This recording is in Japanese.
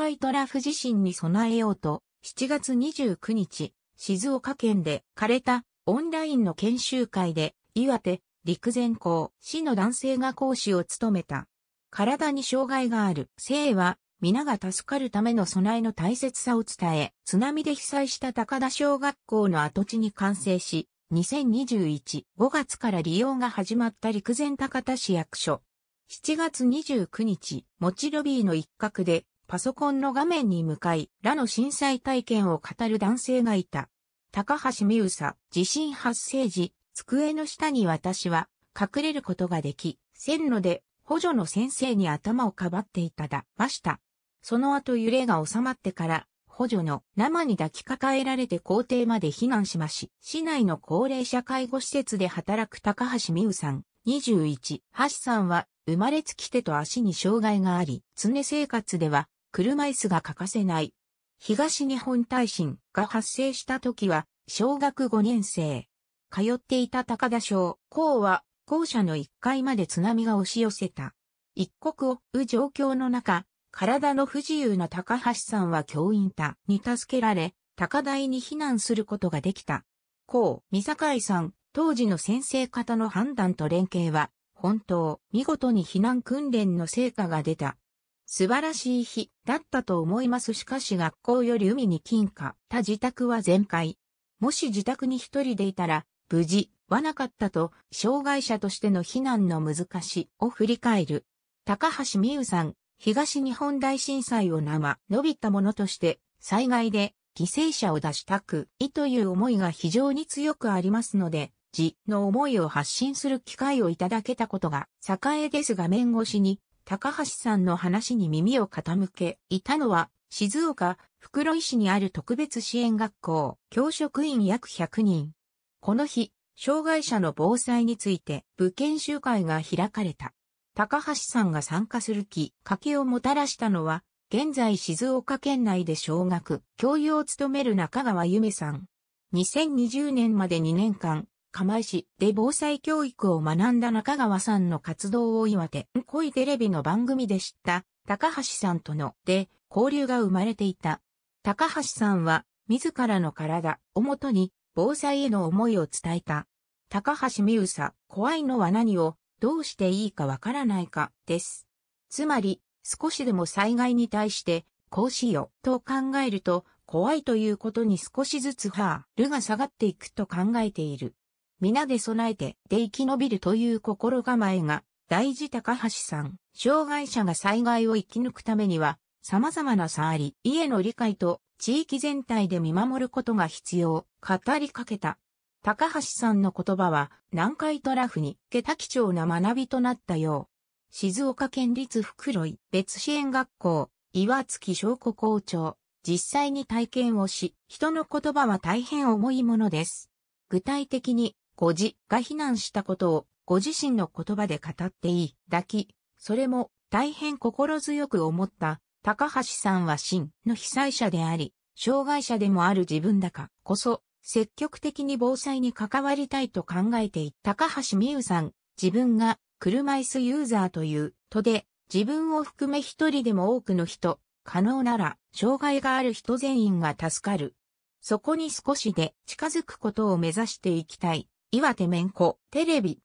海トラフ地震に備えようと、7月29日、静岡県で枯れたオンラインの研修会で、岩手、陸前高、市の男性が講師を務めた。体に障害がある。生は、皆が助かるための備えの大切さを伝え、津波で被災した高田小学校の跡地に完成し、2021、5月から利用が始まった陸前高田市役所。7月29日、持ちロビーの一角で、パソコンの画面に向かい、らの震災体験を語る男性がいた。高橋美宇佐、地震発生時、机の下に私は隠れることができ、線路で補助の先生に頭をかばっていただました。その後揺れが収まってから、補助の生に抱きかかえられて校庭まで避難しまし、市内の高齢者介護施設で働く高橋美宇さん、21、橋さんは生まれつき手と足に障害があり、常生活では車椅子が欠かせない。東日本大震が発生した時は、小学5年生。通っていた高田小、校は、校舎の1階まで津波が押し寄せた。一刻を追う状況の中、体の不自由な高橋さんは教員たに助けられ、高台に避難することができた。校、三坂さん、当時の先生方の判断と連携は、本当、見事に避難訓練の成果が出た。素晴らしい日だったと思いますしかし学校より海に近貨、他自宅は全開。もし自宅に一人でいたら、無事はなかったと、障害者としての避難の難しを振り返る。高橋美優さん、東日本大震災を生、伸びたものとして、災害で犠牲者を出したく、いという思いが非常に強くありますので、自の思いを発信する機会をいただけたことが、栄ですが面越しに、高橋さんの話に耳を傾けいたのは、静岡、袋井市にある特別支援学校、教職員約100人。この日、障害者の防災について部研修会が開かれた。高橋さんが参加するきっかけをもたらしたのは、現在静岡県内で小学、教諭を務める中川夢さん。2020年まで2年間、釜石で防災教育を学んだ中川さんの活動を岩手いテレビの番組で知った高橋さんとので交流が生まれていた。高橋さんは自らの体をもとに防災への思いを伝えた。高橋美宇さ、怖いのは何をどうしていいかわからないかです。つまり少しでも災害に対してこうしようと考えると怖いということに少しずつハールが下がっていくと考えている。皆で備えてで生き延びるという心構えが大事高橋さん。障害者が災害を生き抜くためには様々な差あり、家の理解と地域全体で見守ることが必要、語りかけた。高橋さんの言葉は南海トラフに下けた貴重な学びとなったよう。静岡県立袋井別支援学校、岩月祥子校長、実際に体験をし、人の言葉は大変重いものです。具体的にごじが避難したことをご自身の言葉で語っていい。だき、それも大変心強く思った高橋さんは真の被災者であり、障害者でもある自分だかこそ、積極的に防災に関わりたいと考えていた高橋美優さん、自分が車椅子ユーザーというとで、自分を含め一人でも多くの人、可能なら、障害がある人全員が助かる。そこに少しで近づくことを目指していきたい。岩手めんこ、テレビ。